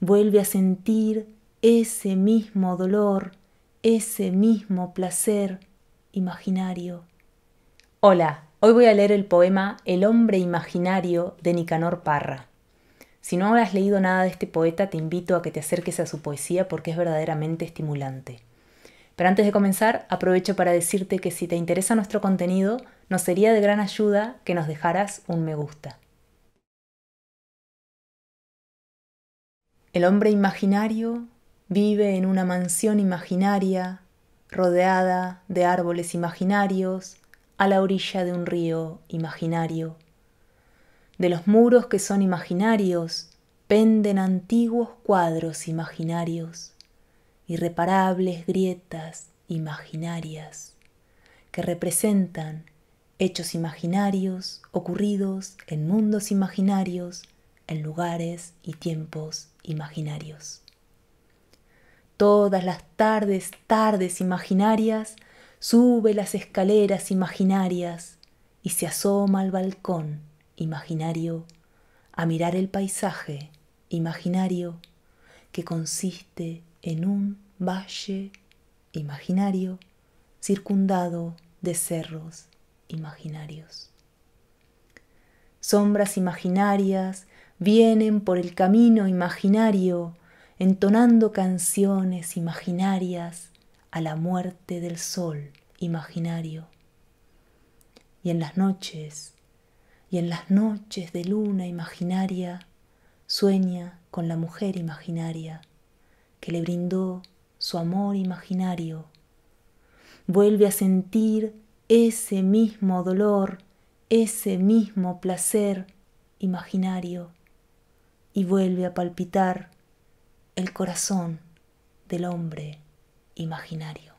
vuelve a sentir ese mismo dolor, ese mismo placer imaginario. Hola, hoy voy a leer el poema El hombre imaginario de Nicanor Parra. Si no has leído nada de este poeta, te invito a que te acerques a su poesía porque es verdaderamente estimulante. Pero antes de comenzar, aprovecho para decirte que si te interesa nuestro contenido, nos sería de gran ayuda que nos dejaras un me gusta. El hombre imaginario vive en una mansión imaginaria, rodeada de árboles imaginarios, a la orilla de un río imaginario. De los muros que son imaginarios penden antiguos cuadros imaginarios, irreparables grietas imaginarias, que representan hechos imaginarios ocurridos en mundos imaginarios en lugares y tiempos imaginarios. Todas las tardes, tardes imaginarias, sube las escaleras imaginarias y se asoma al balcón imaginario a mirar el paisaje imaginario que consiste en un valle imaginario circundado de cerros imaginarios. Sombras imaginarias vienen por el camino imaginario, entonando canciones imaginarias a la muerte del sol imaginario. Y en las noches, y en las noches de luna imaginaria, sueña con la mujer imaginaria que le brindó su amor imaginario. Vuelve a sentir ese mismo dolor, ese mismo placer imaginario y vuelve a palpitar el corazón del hombre imaginario.